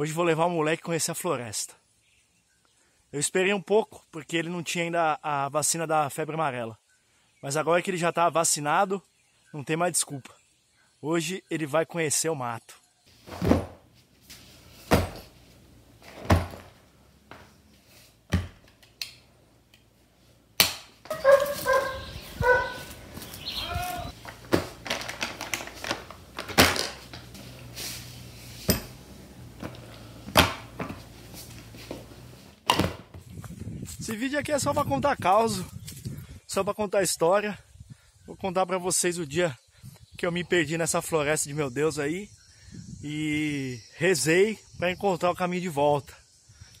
Hoje vou levar o moleque conhecer a floresta. Eu esperei um pouco, porque ele não tinha ainda a vacina da febre amarela. Mas agora que ele já está vacinado, não tem mais desculpa. Hoje ele vai conhecer o mato. Esse vídeo aqui é só para contar causa, só para contar história. Vou contar para vocês o dia que eu me perdi nessa floresta de meu Deus aí e rezei para encontrar o caminho de volta.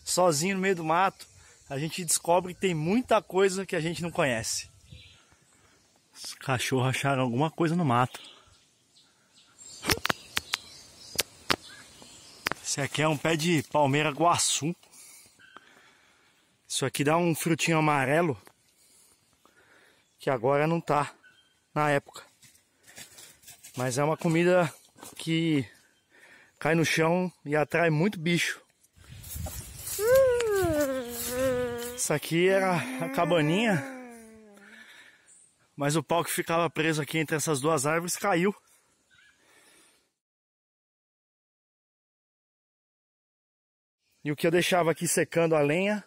Sozinho no meio do mato, a gente descobre que tem muita coisa que a gente não conhece. Os cachorros acharam alguma coisa no mato. Esse aqui é um pé de palmeira guaçu. Isso aqui dá um frutinho amarelo que agora não tá na época. Mas é uma comida que cai no chão e atrai muito bicho. Isso aqui era a cabaninha, mas o pau que ficava preso aqui entre essas duas árvores caiu. E o que eu deixava aqui secando a lenha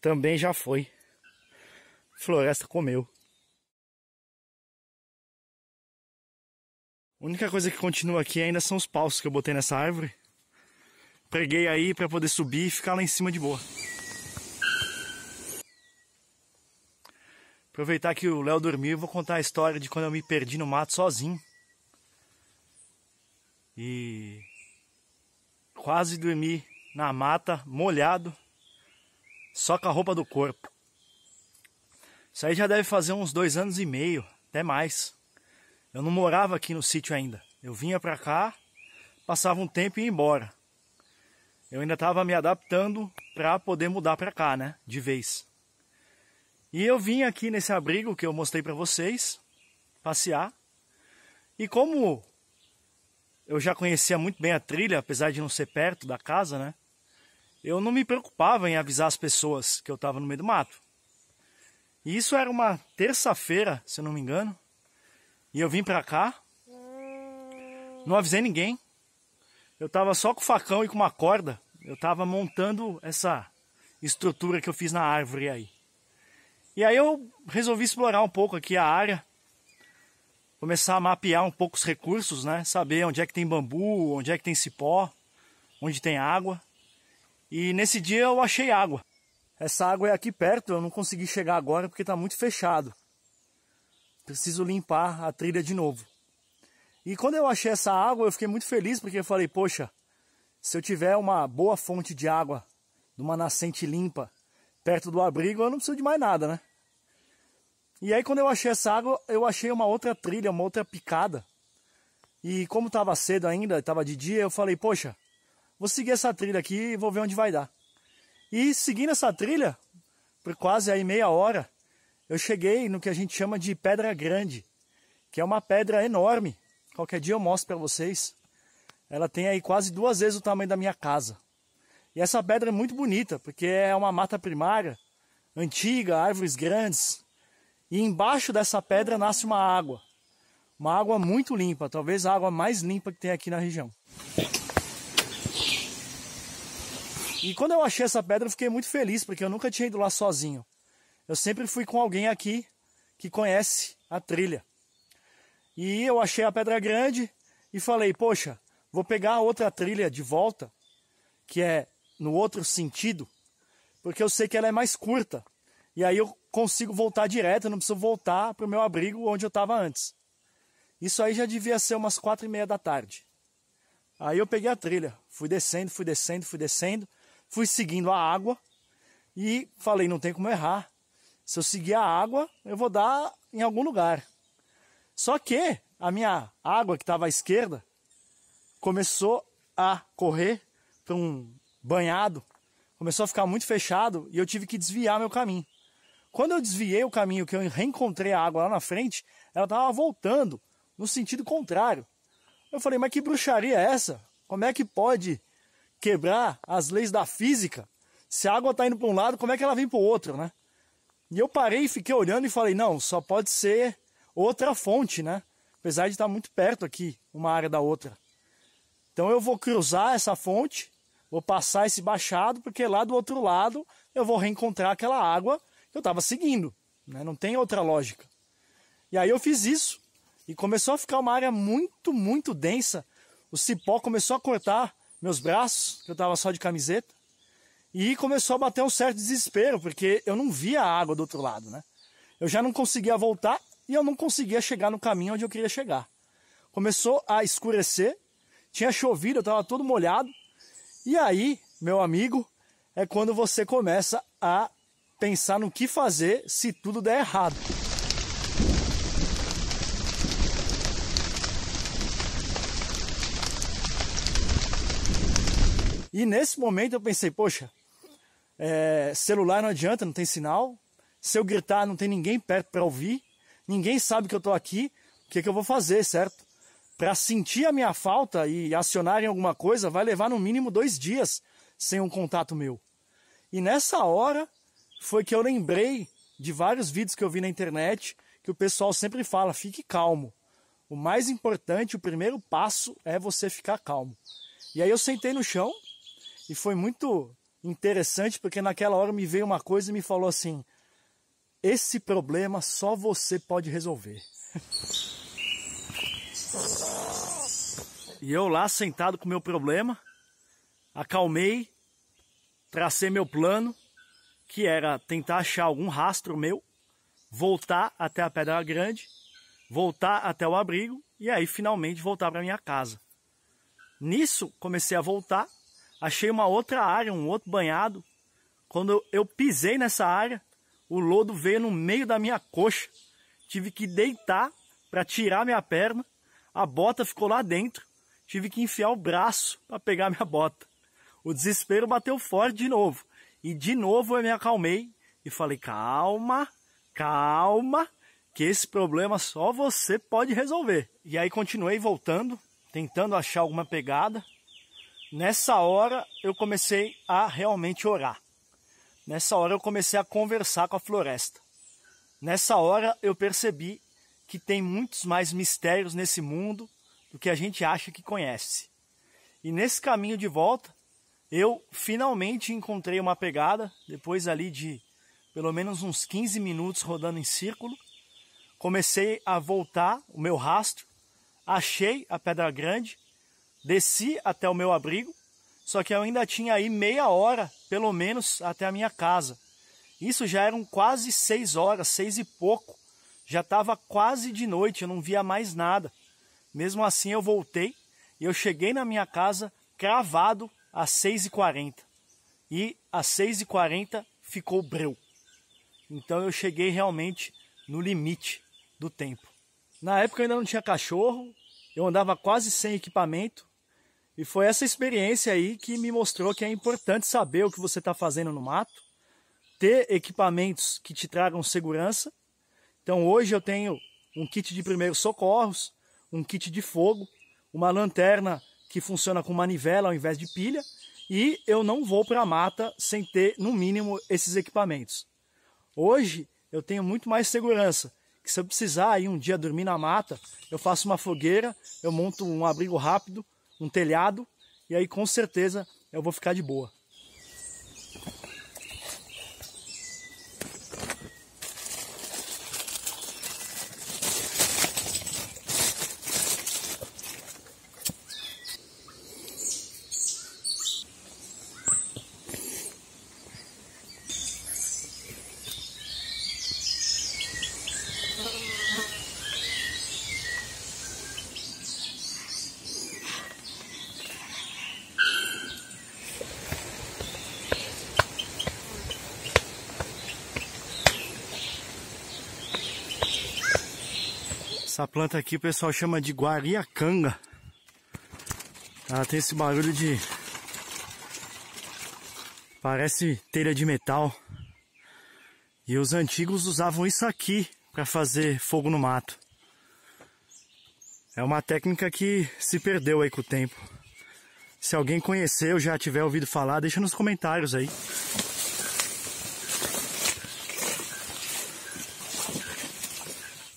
também já foi. Floresta comeu. A única coisa que continua aqui ainda são os paus que eu botei nessa árvore. Preguei aí para poder subir e ficar lá em cima de boa. Aproveitar que o Léo dormiu, vou contar a história de quando eu me perdi no mato sozinho. E quase dormi na mata, molhado, só com a roupa do corpo. Isso aí já deve fazer uns dois anos e meio, até mais. Eu não morava aqui no sítio ainda. Eu vinha para cá, passava um tempo e ia embora. Eu ainda estava me adaptando para poder mudar para cá, né? De vez. E eu vim aqui nesse abrigo que eu mostrei para vocês, passear. E como eu já conhecia muito bem a trilha, apesar de não ser perto da casa, né? eu não me preocupava em avisar as pessoas que eu estava no meio do mato. E isso era uma terça-feira, se eu não me engano. E eu vim pra cá. Não avisei ninguém. Eu tava só com o facão e com uma corda. Eu tava montando essa estrutura que eu fiz na árvore aí. E aí eu resolvi explorar um pouco aqui a área. Começar a mapear um pouco os recursos, né? Saber onde é que tem bambu, onde é que tem cipó, onde tem água. E nesse dia eu achei água. Essa água é aqui perto, eu não consegui chegar agora porque está muito fechado. Preciso limpar a trilha de novo. E quando eu achei essa água, eu fiquei muito feliz porque eu falei: poxa, se eu tiver uma boa fonte de água, de uma nascente limpa, perto do abrigo, eu não preciso de mais nada, né? E aí quando eu achei essa água, eu achei uma outra trilha, uma outra picada. E como estava cedo ainda, estava de dia, eu falei: poxa, vou seguir essa trilha aqui e vou ver onde vai dar. E seguindo essa trilha, por quase aí meia hora, eu cheguei no que a gente chama de Pedra Grande, que é uma pedra enorme. Qualquer dia eu mostro para vocês. Ela tem aí quase duas vezes o tamanho da minha casa. E essa pedra é muito bonita, porque é uma mata primária, antiga, árvores grandes. E embaixo dessa pedra nasce uma água. Uma água muito limpa, talvez a água mais limpa que tem aqui na região. E quando eu achei essa pedra, eu fiquei muito feliz, porque eu nunca tinha ido lá sozinho. Eu sempre fui com alguém aqui que conhece a trilha. E eu achei a pedra grande e falei: "Poxa, vou pegar outra trilha de volta, que é no outro sentido, porque eu sei que ela é mais curta. E aí eu consigo voltar direto, eu não preciso voltar para o meu abrigo onde eu estava antes. Isso aí já devia ser umas quatro e meia da tarde. Aí eu peguei a trilha, fui descendo, fui descendo, fui descendo. Fui seguindo a água e falei, não tem como errar. Se eu seguir a água, eu vou dar em algum lugar. Só que a minha água que estava à esquerda começou a correr para um banhado, começou a ficar muito fechado e eu tive que desviar meu caminho. Quando eu desviei o caminho que eu reencontrei a água lá na frente, ela estava voltando no sentido contrário. Eu falei, mas que bruxaria é essa? Como é que pode quebrar as leis da física. Se a água está indo para um lado, como é que ela vem para o outro, né? E eu parei e fiquei olhando e falei, não, só pode ser outra fonte, né? Apesar de estar tá muito perto aqui, uma área da outra. Então eu vou cruzar essa fonte, vou passar esse baixado, porque lá do outro lado eu vou reencontrar aquela água que eu estava seguindo. Né? Não tem outra lógica. E aí eu fiz isso. E começou a ficar uma área muito, muito densa. O cipó começou a cortar meus braços, que eu estava só de camiseta, e começou a bater um certo desespero, porque eu não via a água do outro lado, né? Eu já não conseguia voltar e eu não conseguia chegar no caminho onde eu queria chegar. Começou a escurecer, tinha chovido, eu estava todo molhado, e aí, meu amigo, é quando você começa a pensar no que fazer se tudo der errado. E nesse momento eu pensei, poxa, é, celular não adianta, não tem sinal. Se eu gritar, não tem ninguém perto para ouvir. Ninguém sabe que eu estou aqui. O que, é que eu vou fazer, certo? Para sentir a minha falta e acionarem alguma coisa, vai levar no mínimo dois dias sem um contato meu. E nessa hora foi que eu lembrei de vários vídeos que eu vi na internet que o pessoal sempre fala: fique calmo. O mais importante, o primeiro passo é você ficar calmo. E aí eu sentei no chão, e foi muito interessante porque naquela hora me veio uma coisa e me falou assim: esse problema só você pode resolver. e eu lá sentado com meu problema, acalmei, tracei meu plano, que era tentar achar algum rastro meu, voltar até a Pedra Grande, voltar até o abrigo e aí finalmente voltar para minha casa. Nisso comecei a voltar achei uma outra área, um outro banhado. Quando eu, pisei nessa área, o lodo veio no meio da minha coxa. Tive que deitar para tirar minha perna. A bota ficou lá dentro. Tive que enfiar o braço para pegar minha bota. O desespero bateu forte de novo. E de novo eu me acalmei e falei: calma, calma, que esse problema só você pode resolver. E aí continuei voltando, tentando achar alguma pegada. Nessa hora eu comecei a realmente orar. Nessa hora eu comecei a conversar com a floresta. Nessa hora eu percebi que tem muitos mais mistérios nesse mundo do que a gente acha que conhece. E nesse caminho de volta, eu finalmente encontrei uma pegada, depois ali de pelo menos uns 15 minutos rodando em círculo, comecei a voltar o meu rastro, achei a Pedra Grande Desci até o meu abrigo, só que eu ainda tinha aí meia hora, pelo menos, até a minha casa. Isso já eram quase seis horas, seis e pouco. Já estava quase de noite, eu não via mais nada. Mesmo assim, eu voltei e eu cheguei na minha casa cravado às seis e quarenta. E às seis e quarenta ficou breu. Então eu cheguei realmente no limite do tempo. Na época eu ainda não tinha cachorro, eu andava quase sem equipamento, e foi essa experiência aí que me mostrou que é importante saber o que você está fazendo no mato, ter equipamentos que te tragam segurança. Então hoje eu tenho um kit de primeiros socorros, um kit de fogo, uma lanterna que funciona com manivela ao invés de pilha, e eu não vou para a mata sem ter, no mínimo, esses equipamentos. Hoje eu tenho muito mais segurança, que se eu precisar aí um dia dormir na mata, eu faço uma fogueira, eu monto um abrigo rápido, um telhado, e aí com certeza eu vou ficar de boa. Essa planta aqui o pessoal chama de guariacanga. Ela tem esse barulho de... Parece telha de metal. E os antigos usavam isso aqui para fazer fogo no mato. É uma técnica que se perdeu aí com o tempo. Se alguém conhecer ou já tiver ouvido falar, deixa nos comentários aí.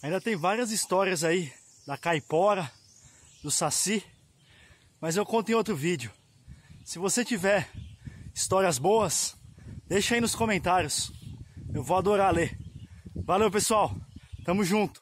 Ainda tem várias histórias aí da caipora, do saci, mas eu conto em outro vídeo. Se você tiver histórias boas, deixa aí nos comentários. Eu vou adorar ler. Valeu, pessoal. Tamo junto.